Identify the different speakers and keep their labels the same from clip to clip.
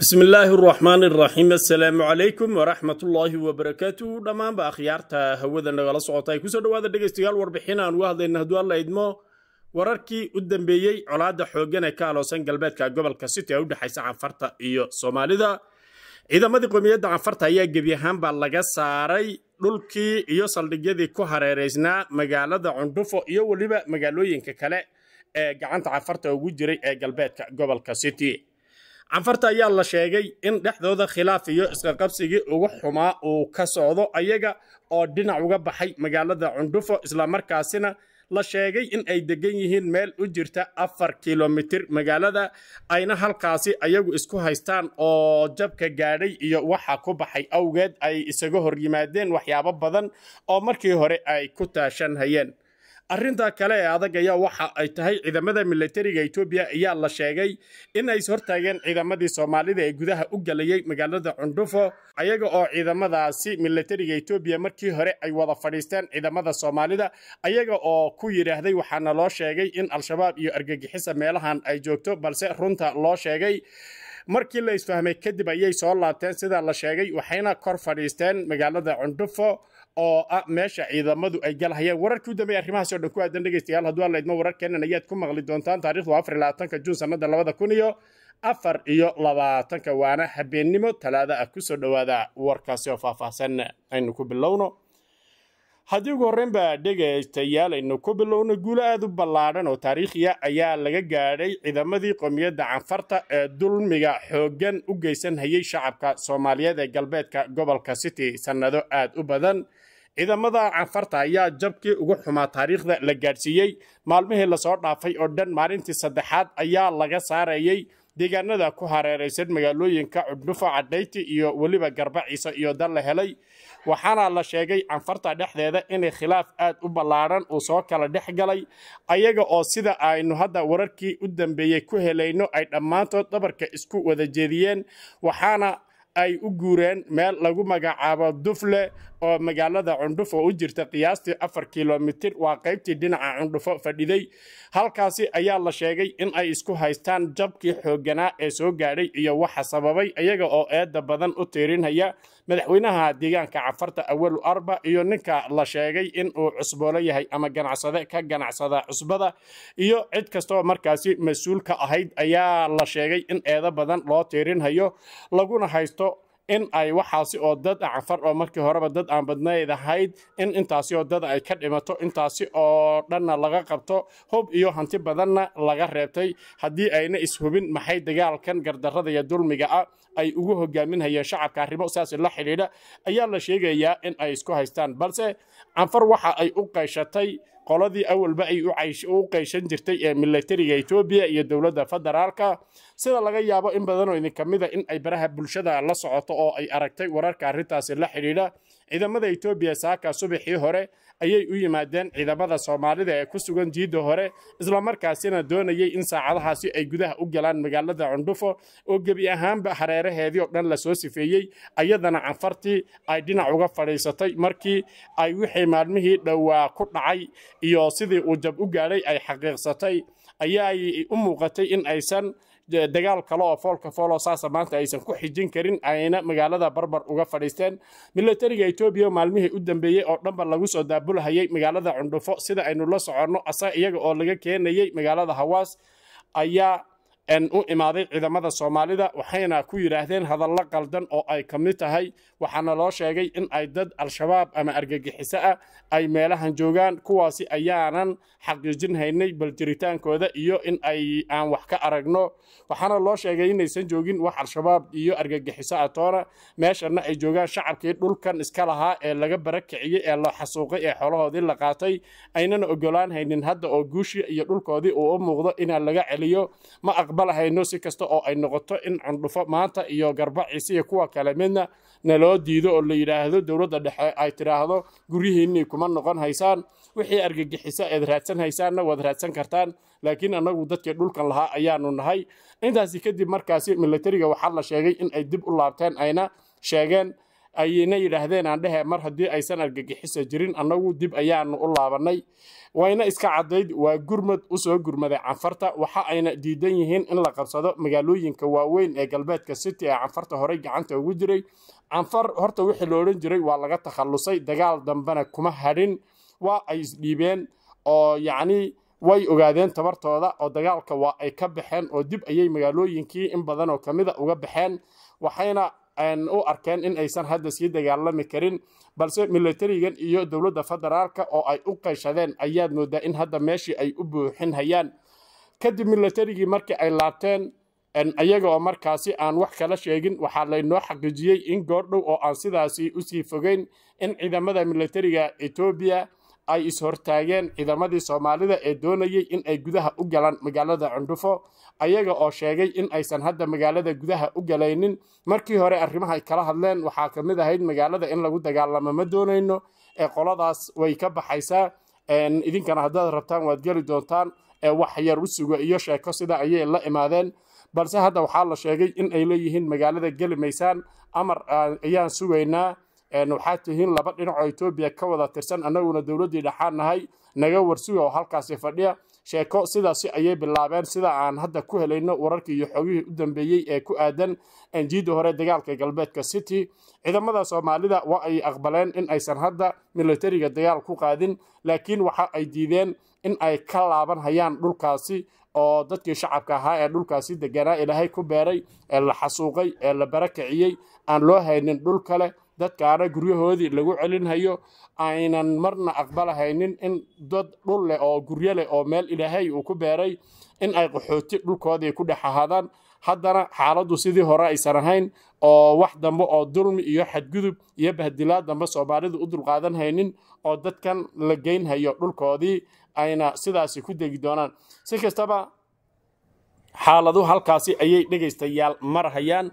Speaker 1: bismi illaahi araxmaan iraxiim assalaamu calaykum waraxmatullaahi wabarakaatuhu dhammaanba akhyaarta hawada nagala socota ay kusoo dhowaada dhegaystayaal warbixin aan uga hadlayna haduu alla idmo wararkii u dambeeyey colaadda xooggan ee ka aloosan galbeedka gobolka city ee u dhexaysa canfarta iyo soomaalida ciidamadii qowmiyadda canfarta ayaa gebi ahaanba laga saaray dhulkii iyo saldhigyadii ku hareeraysnaa magaalada cundhufo iyo weliba magaalooyinka kale ee gacanta canfarta ugu jiray ee galbeedka gobolka city canfarta ayaa la sheegay in dhexdooda khilaaf iyo isqaqabsigii ugu xumaa uu ka socdo ayaga oo dhinac uga baxay magaalada cundhufo islamarkaasina la sheegay in ay deggan yihiin meel u jirta afar kilomitir magaalada ayna halkaasi ayagu isku haystaan oo jabka gaadhay iyo waxa ku baxay awgeed ay isaga hor yimaadeen waxyaabo badan oo markii hore ay ku taashan hayeen arrinta kale ee adag ayaa waxa ay tahay ciidamada milatariga etoobiya ayaa la sheegay in ay ciidamadii soomaalida ee gudaha u galayay magaalada cundhufo ayaga oo ciidamadaasi militariga etoobiya markii hore ay wada fadhiisteen ciidamada soomaalida ayaga oo ku yidhaahday waxaana loo sheegay in al-shabaab iyo argagixisa meelahan ay joogto balse runta loo sheegay markii la isfahmay kadib ayay soo laabteen sidaa la sheegay waxayna kor fadhiisteen magaalada cundhufo oo ah meesha ciidamadu ay galhayaan wararkii u dambeeyay arrimahaasi o dhan ku aadan dhegeystayaal hadduu alla idma wararkeenan ayaad ku maqli doontaan taarikhdu afar iyo labaatanka juun sannada labada kun iyo afar iyo labaatanka waana habeennimo talaada ah kusoo dhawaada warkaasi oo faahfaahsan aynu ku bilowno haddii ugu horreyn baa dhegaystayaal aynu ku bilowno guulo aada u ballaadhan oo taariikhiya ayaa laga gaadhay ciidamadii qowmiyadda canfarta ee dulmiga xooggan u geysan hayay shacabka soomaaliyeed ee galbeedka gobolka city sannado aad u badan ciidamada canfarta ayaa jabkii ugu xumaa taariikhda la gaadhsiiyey maalmihii lasoo dhaafay oo dhan maalintii saddexaad ayaa laga saarayey deegaanada ku hareeraysan magaalooyinka cudhufo cadhayti iyo weliba garba ciise iyo dan la helay waxaana la sheegay canfarta dhexdeeda inay khilaaf aad u ballaadhan uu soo kala dhex galay ayaga oo sida aynu hadda wararkii u dambeeyey ku helayno ay dhammaantood dhabarka isku wada jeediyeen waxaana ay u guureen meel lagu magacaabo dufle oo magaalada cundhufo u jirta qiyaastii afar kilomitir waa qaybtii dhinaca cundhufo fadhiday halkaasi ayaa la sheegay in ay isku haystaan jabkii xoogganaa ee soo gaadhay iyo waxa sababay iyaga oo eedda badan u tiirinhaya madaxweynaha deegaanka cafarta awalu arba iyo ninka la sheegay in uu cusboolo yahay ama ganacsade ka ganacsada cusbada iyo cid kastoo markaasi mas-uulka ahayd ayaa la sheegay in eedo badan loo tiirinhayo laguna haysto in ay waxaasi oo dad cafar oo markii horeba dad aan badnayd ahayd in intaasi oo dad ay ka dhimato intaasi oo dhanna laga qabto hub iyo hanti badanna laga reebtay haddii ayna ishubin maxay dagaalkan gardarrada iyo dulmiga ah ay ugu hogaaminhayeen shacabka arrimo saas la xidhiidha ayaa la sheegayaa in ay isku haystaan balse canfar waxa ay u qayshatay qoladii awalba ay u qayshan jirtay ee milatariga etoobiya iyo dowladda federaalka sida laga yaabo in badan oo idinka mid a ah in ay baraha bulshada la socoto oo ay aragtay wararka arrintaasi la xidhiidha ciidamada etoobiya saaka subaxii hore ayay u yimaadeen ciidamada soomaalida ee ku sugan jiidda hore islamarkaasina doonayay in saacadahaasi ay gudaha u galaan magaalada cundhufo oo gebi ahaanba hareeraheedii oo dhan lasoo sifeeyey ayadana canfartii ay dhinac uga fadhiisatay markii ay wixii maalmihii dhowaa ku dhacay iyo sidii uu jab u gaadhay ay xaqiiqsatay ayaay u muuqatay in aysan dagaal kale oo foolka foolo saasa maanta aysan ku xijin karin ayna magaalada barbar uga fadhiisteen milatariga etoobiya maalmihii u dambeeyey oo dhanba lagu soo daabulhayay magaalada cundhufo sida aynu la soconno asa iyaga oo laga keenayey magaalada hawaas ayaa u imaaday ciidamada soomaalida waxayna ku yidhaahdeen hadallo qaldan oo ay ka mid tahay waxaana loo sheegay in ay dad al-shabaab ama argagixiso ah ay meelahan joogaan kuwaasi ayaanan xaqiijin haynay bal jiritaankooda iyo in ay aan wax ka aragno waxaana loo sheegay inaysan joogin wax al-shabaab iyo argagixiso ah toona meeshana ay joogaan shacabkii dhulkan iska lahaa ee laga barakiciyey ee la xasuuqay ee xoolahoodii la qaatay aynana ogolaan haynin hadda oo guushii iyo dhulkoodii uu u muuqdo inaan laga celiyo ma aqbal aqbalahayno si kasta oo ay noqoto in cundhufo maanta iyo garbaciise iyo kuwa kale midna naloo diido oo la yidhaahdo dowladda dhexe ay tidhaahdo guryihiinnii kuma noqon haysaan wixii argagixisa eed raadsan haysaanna waad raadsan kartaan laakiin annagu dadkii dhulkan lahaa ayaanu nahay intaasi kadib markaasi milatariga waxaa la sheegay in ay dib u laabteen ayna sheegeen ayna yidhaahdeen aandhehe mar haddii aysan argagixiso jirin annagu dib ayaanu u laabanay wayna iska cadayd waa gurmad usoo gurmaday canfarta waxa ayna diidan yihiin in la qabsado magaalooyinka waaweyn ee galbeedka city ee canfarta horey gacanta ugu jiray canfar horta wixii loodhan jiray waa laga takhallusay dagaal dambena kuma hadhin waa ay isdhiibeen oo yacnii way ogaadeen tabartooda oo dagaalka waa ay ka baxeen oo dib ayay magaalooyinkii in badan oo ka mida uga baxeen waxayna u arkeen in aysan hadda sii dagaalami karin balse milatarigan iyo dowladda federaalka oo ay u qayshadeen ayaad moodaa in hadda meeshii ay u buuxin hayaan kadib milatarigii markii ay laabteen iyaga oo markaasi aan wax kala sheegin waxaa laynoo xaqiijiyey in goordhow oo aan sidaasi usii fogeyn in ciidamada milatariga etoobiya ay is hortaageen ciidamadii soomaalida ee doonayay in ay gudaha u galaan magaalada cundhufo ayaga oo sheegay in aysan hadda magaalada gudaha u galaynin markii hore arrimaha ay kala hadleen waxaa ka mid ahayd magaalada in lagu dagaalamo ma doonayno ee qoladaas way ka baxaysaa idinkana haddaad rabtaan waad geli doontaan ee wax yar u sugo iyo sheeko sida ayay la imaadeen balse hadda waxaa la sheegay in ay leeyihiin magaalada geli maysaan amar ayaan sugaynaa waxaa tihiin laba dhinac oo etoobiya ka wada tirsan annaguna dowladdii dhaxaan nahay naga warsuga oo halkaasi fadhiya sheeko sidaasi ayay bilaabeen sida aan hadda ku helayno wararkii iyo xogihii u dambeeyey ee ku aadan anjiidii hore dagaalka galbeedka city ciidamada soomaalida waa ay aqbaleen in aysan hadda militariga dagaal ku qaadin laakiin waxa ay diideen in ay ka laaban hayaan dhulkaasi oo dadkii shacabka ahaa ee dhulkaasi deganaa ilaahay ku beeray ee la xasuuqay ee la barakiciyey aan loo haynin dhul kale dadkaana guryahoodii lagu celinhayo aynan marna aqbalahaynin in dad dhul leh oo guryo leh oo meel ilaahay uu ku beeray in ay qaxooti dhulkoodii ku dhex ahaadaan haddana xaaladdu sidii hore aysan ahayn oo wax dambe oo dulmi iyo xadgudub iyo bahdilaa dambe soomaalidu u dulqaadan haynin oo dadkan la geynhayo dhulkoodii ayna sidaasi ku degi doonaan si kastaba xaaladu halkaasi ayay dhegaystayaal marhayaan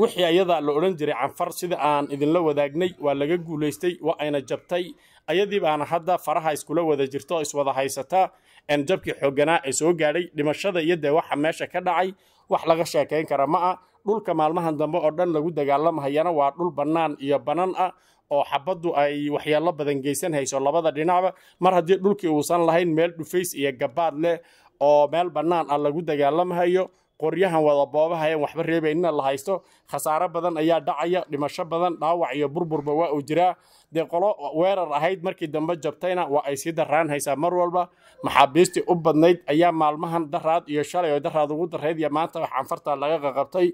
Speaker 1: wixii ayadaa la odhan jiray canfar sida aan idinla wadaagnay waa laga guulaystay waa ayna jabtay ayadii baana hadda faraha iskula wada jirto iswada haysata jabkii xoogganaa ee soo gaadhay dhimashada iyo dee waxa meesha ka dhacay wax laga sheekayn kara ma ah dhulka maalmahan dambe oo dhan lagu dagaalamhayana waa dhul bannaan iyo banan ah oo xabaddu ay waxyaalo badan geysan hayso labada dhinacba mar haddii dhulkii uusan lahayn meel dhufays iyo gabaad leh oo meel bannaan ah lagu dagaalamhayo qoryahan wada boobahayan waxba reebaynina la haysto khasaaro badan ayaa dhacaya dhimasho badan dhaawac iyo burburba waa uu jiraa dee qolo weerar ahayd markii dambe jabtayna waa ay sii daraanhaysaa mar walba maxaabiistii u badnayd ayaa maalmahan daraad iyo shalay oo daraad ugu darayd iyo maanta waxaan fartaa laga qaqabtay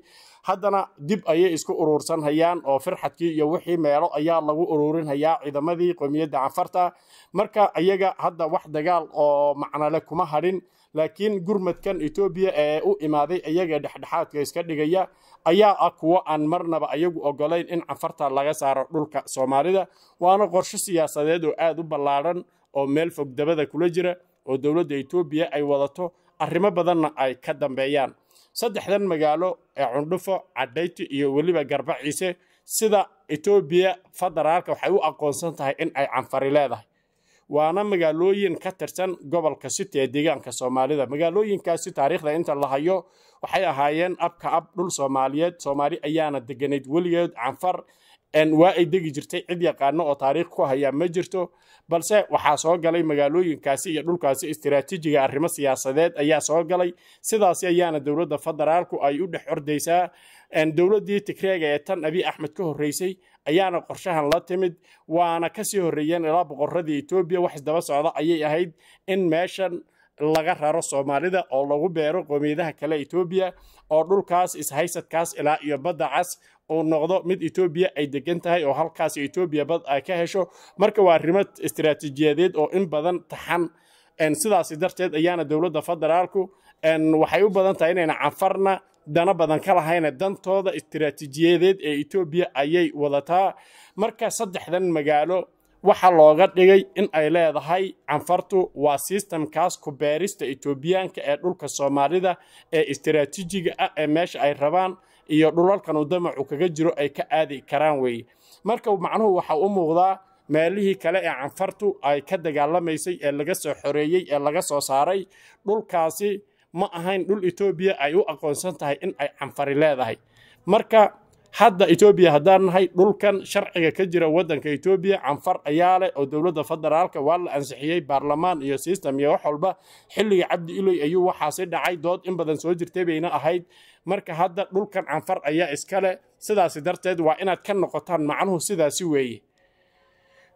Speaker 1: haddana dib ayay isku uruursan hayaan oo firxadkii iyo wixii meelo ayaa lagu uruurin hayaa ciidamadii qowmiyadda canfarta marka iyaga hadda wax dagaal oo macnole kuma hadhin laakiin gurmadkan etoobiya ee u imaaday iyaga dhexdhexaadka iska dhigaya ayaa ah kuwo aan marnaba ayagu ogolayn in cafarta laga saaro dhulka soomaalida waana qorsho siyaasadeed oo aad u ballaadhan oo meel fog dabada kula jira oo dowladda etoobiya ay wadato arrimo badanna ay ka dambeeyaan saddexdan magaalo ee cundhufo cadhayti iyo weliba garba ciise sida etoobiya federaalka waxay u aqoonsan tahay in ay canfari leedahay waana magaalooyin ka tirsan gobolka city ee deegaanka soomaalida magaalooyinkaasi taariikhda inta la hayo waxay ahaayeen abka ab dhul soomaaliyeed soomaali ayaana deganayd weligeed canfar waa ay degi jirtay cid yaqaano oo taariikh ku hayaa ma jirto balse waxaa soo galay magaalooyinkaasi iyo dhulkaasi istiraatiijiga arrimo siyaasadeed ayaa soo galay sidaasi ayaana dowladda federaalku ay u dhex ordaysaa dowladdii tigreega ee tan abi axmed ka horreysay ayaana qorshahan la timid waana kasii horreeyeen ilaa boqoradii etoobiya wax isdaba socda ayay ahayd in meeshan laga raro soomaalida oo lagu beero qowmiyadaha kale etoobiya oo dhulkaas ishaysadkaas ilaa iyo badda cas uu noqdo mid etoobiya ay degan tahay oo halkaas etoobiya bad ay ka hesho marka waa rimo istiraatiijiyadeed oo in badan taxan sidaasi darteed ayaana dowladda federaalku waxay u badan tahay inayna canfarna dana badan ka lahayna dantooda istaraatiijiyadeed ee etoobiya ayay wadataa marka saddexdan magaalo waxaa looga dhigay in ay leedahay canfartu waa sistamkaas ku beerista etoobiyaanka ee dhulka soomaalida ee istaraatiijiga ah ee meesha ay rabaan iyo dhulalkanu damacu kaga jiro ay ka aadi karaan weeye marka macnuhu waxaa u muuqdaa meelihii kale ee canfartu ay ka dagaalamaysay ee laga soo xoreeyey ee laga soo saaray dhulkaasi ma ahayn dhul etoobiya ay u aqoonsan tahay in ay canfari leedahay marka hadda etoobiya haddaan nahay dhulkan sharciga ka jira waddanka etoobiya canfar ayaa leh oo dowladda federaalka waa la ansixiyey baarlamaan iyo system iyo wax walba xilliga cabdi iloy ayuu waxaasi dhacay dood in badan soo jirtay bayna ahayd marka hadda dhulkan canfar ayaa iskale sidaasi darteed waa inaad ka noqotaan macnuhu sidaasi weeye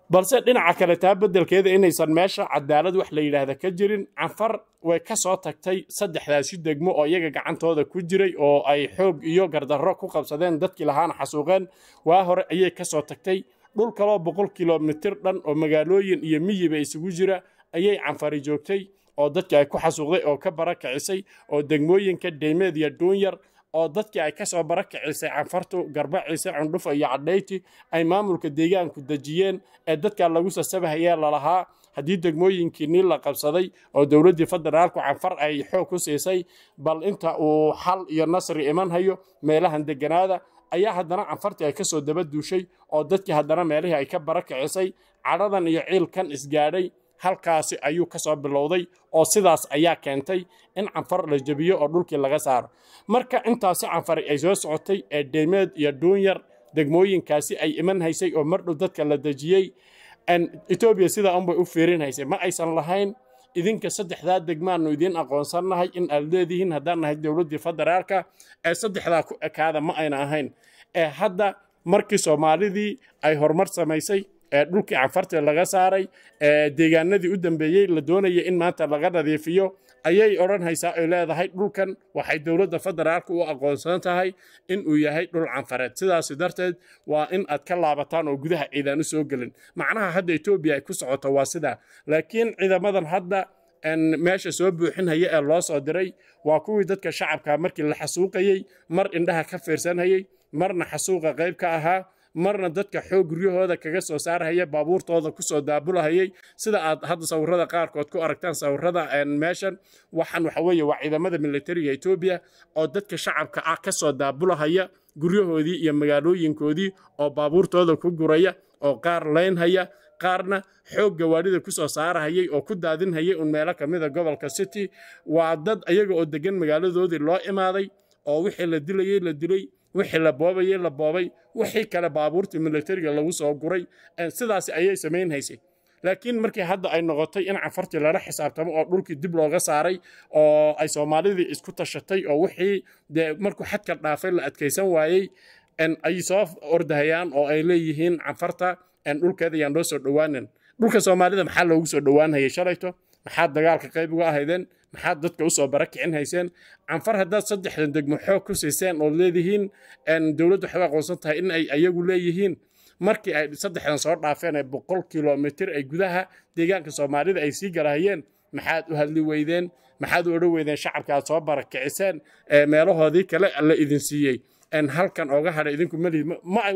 Speaker 1: balse dhinaca kale taa beddelkeeda inaysan meesha cadaalad wax la yidhaahda ka jirin canfar way ka soo tagtay saddexdaasi degmo oo iyaga gacantooda ku jiray oo ay xoog iyo gardarro ku qabsadeen dadkii lahaana xasuuqeen waa hore ayay ka soo tagtay dhul kaloo boqol kilomitir dhan oo magaalooyin iyo miyiba isugu jira ayay canfari joogtay oo dadkii ay ku xasuuqday oo ka barakicisay oo degmooyinka deymeed iyo dhuunyar oo dadkii ay kasoo barakicisay canfartu garbaciise cundhufa iyo cadhayti ay maamulka deegaanku dejiyeen ee dadkaa lagu sasabahayee lalahaa haddii degmooyinkii niil la qabsaday oo dowladdii federaalku canfar ay xoog ku siisay bal inta uu xal iyo nasri iman hayo meelahan deganaada ayaa haddana canfartii ay ka soo daba duushay oo dadkii haddana meelihii ay ka barakicisay cadhadan iyo ciilkan isgaadhay halkaasi ayuu ka soo bilowday oo sidaas ayaa keentay in canfar la jebiyo oo dhulkii laga saaro marka intaasi canfari ay soo socotay ee dheemeed iyo duunyar degmooyinkaasi ay iman haysay oo mardhow dadka la dejiyey etoobiya sidaa unbay u fiirinhaysay ma aysan lahayn idinka saddexdaa degmaanu idiin aqoonsannahay in aad leedihiin haddaan nahay dowladdii federaalka ee saddexdaa ku ekaada ma ayna ahayn ee hadda markii soomaalidii ay horumar samaysay dhulkii cafarta laga saaray deegaanadii u dambeeyey la doonaya in maanta laga nadiifiyo ayay odhan haysaa oy leedahay dhulkan waxay dowladda federaalka u aqoonsan tahay inuu yahay dhul canfareed sidaas darteed waa in aad ka laabataan oo gudaha ciidan usoo gelin macnaha hadda etoobiya ay ku socoto waa sidaa laakiin ciidamadan hadda meesha soo buuxinhaya ee loo soo diray waa kuwii dadka shacabka markii la xasuuqayey mar indhaha ka fiirsanhayey marna xasuuqa qayb ka ahaa marna dadka xoog guryahooda kaga soo saarhaya baabuurtooda kusoo daabulahayay sida aad hadda sawirada qaarkood ku aragtaan sawirada meeshan waxaan waxa waa ciidamada militariga etoobiya oo dadka shacabka ah kasoo daabulahaya guryahoodii iyo magaalooyinkoodii oo baabuurtooda ku guraya oo qaar leynhaya qaarna xoog gawaadhida ku soo saarahayay oo ku daadinhayay un meelo kamida ah gobolka city waa dad ayaga oo deggan magaaladoodii loo imaaday oo wixii la dilayey la dilay wixii la boobaye la boobay wixii kale baabuurtii milatariga lagu soo guray sidaas ayay samayn laakiin markii hadda ay noqotay in cafartii lala xisaabtamo oo dhulkii dib looga saaray oo ay soomaalidii isku tashatay oo wixii dee markuu xadka dhaafay la adkaysan waayey ay soo ordahayaan oo ay leeyihiin cafarta dhulkeeda yaan loo soo dhowaanan dhulka soomaalida maxaa loogu soo dhowaanhayay shalayto maxaad dagaalka qayb uga ahaydeen maxaad dadka usoo barakicin hayseen canfar haddaad saddexdan degmo xoog siiseen ood leedihiin dowladdu waxay u aqoonsan tahay in ay ayagu leeyihiin markii ay saddexdan soo dhaafeen ee boqol kilomitir ay gudaha deegaanka soomaalida ay sii garahayeen maxaad u hadli weydeen maxaad u odhan weydeen shacabka aad soo barakiciseen ee meelahoodii kale la idin siiyey halkan oga hadha idinku malid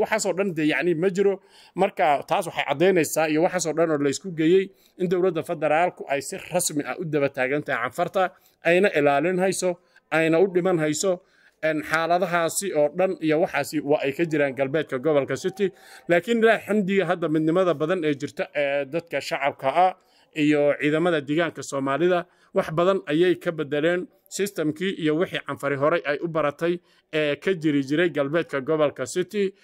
Speaker 1: waxaasoo dhan dee yacni ma jiro marka taas waxay caddaynaysaa iyo waxaasoo dhan oo laysku geeyey in dowladda federaalku ay si rasmi ah u daba taagan tahay canfarta ayna ilaalin hayso ayna u dhiman hayso xaaladahaasi oo dhan iyo waxaasi waa ay ka jiraan galbeedka gobolka city laakiin ilaa xamdiga hadda midnimada badan ee jirta ee dadka shacabka ah iyo ciidamada deegaanka soomaalida wax badan ayay ka bedeleen sistamkii iyo wixii canfari horey ay u baratay ee ka jiri jiray galbeedka gobolka city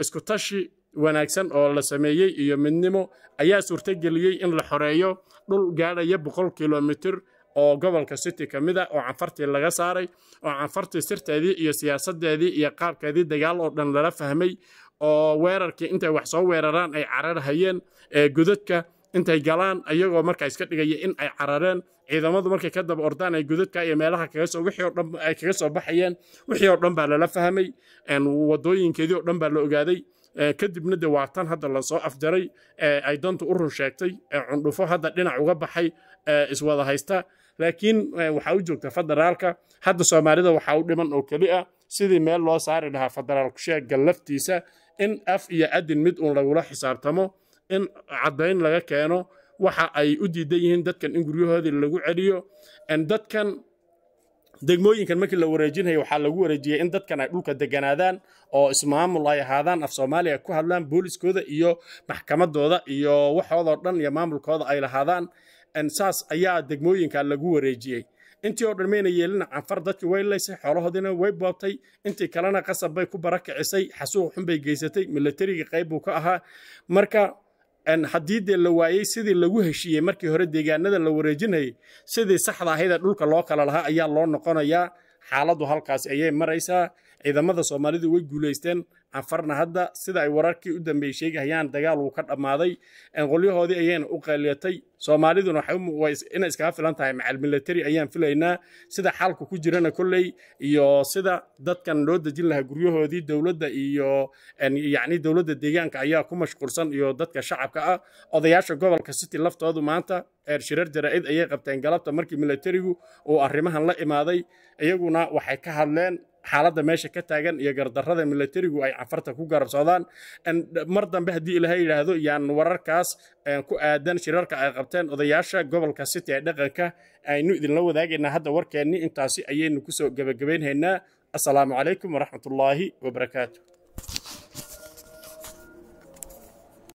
Speaker 1: iskutashi wanaagsan oo la sameeyey iyo midnimo ayaa suurtageliyey in la xoreeyo dhul gaadhaya boqol kilomitir oo gobolka city ka mid a oo canfartii laga saaray oo canfartii sirteedii iyo siyaasadeedii iyo qaabkeedii dagaal oo dhan lala fahmay oo weerarkii intay wax soo weeraraan ay cararhayeen hayeen ee godadka intay galaan iyagoo markaa iska dhigaya in ay carareen ciidamadu markay ka daba ordaan ay godadka iyo meelaha kagasoowixioodhanay kaga soo baxayeen wixii oo dhan baa lala fahmay wadooyinkeedii oo dhan baa la ogaaday kadibna de waatan hadda lasoo afjaray ay dantu u run sheegtay cundhufo hadda dhinac uga baxay iswada haysta laakiin waxaa u joogta federaalka hadda soomaalida waxaa u dhiman oo keli ah sidii meel loo saari lahaa federaalku sheegga laftiisa in af iyo adin mid uun lagula xisaabtamo in cadayn laga keeno waxa ay u diidan yihiin dadkan in guryahoodii lagu celiyo dadkan degmooyinkan markii la wareejinaya waxaa lagu wareejiyey in dadkan ay dhulka deganaadaan oo ismaamul ay ahaadaan af soomaaliya ku hadlaan booliskooda iyo maxkamadooda iyo waxoodoo dhan iyo maamulkooda ay lahaadaan saas ayaa degmooyinka lagu wareejiyey intii oo dhan mayna yeelin canfar dadkii way laysay xoolahoodiina way boobtay intii kalena qasab bay ku barakacisay xasuuq xun bay geysatay milatarigii qayb buu ka ahaa marka haddii dee la waayey sidii lagu heshiiyey markii hore deegaanada la wareejinayay sidii saxda ahaydee dhulka loo kala lahaa ayaa loo noqonayaa xaaladdu halkaas ayay maraysaa ciidamada soomaalidu way guulaysteen afarna hadda sida ay wararkii u dambeeyey sheegahayaan dagaal wuu ka dhammaaday qolyahoodii ayayna u qeeliyatay soomaaliduna inay iskaga filan tahay macal milatari ayaan filaynaa sida xaalku ku jirana kolley iyo sida dadkan loo dejin lahaa guryahoodii dowladda iyo yacni dowladda deegaanka ayaa ku mashquulsan iyo dadka shacabka ah odayaasha gobolka city laftoodu maanta er, shirar jaraa'id ayay qabteen galabta markii milatarigu uu arrimahan la imaaday iyaguna waxay ka hadleen xaaladda meesha ka taagan iyo gardarada militarigu ay cafarta ku garabsoodaan mar dambe haddii ilaahay yidhaahdo yaan wararkaas eh, ku aadan shirarka ay qabteen odayaasha gobolka city ee dhaqanka aynu idinla wadaagaynaa hadda warkeenni intaasi ayaynu kusoo gebagabaynhaynaa asalaamu calaykum waraxmatullaahi wabarakaatu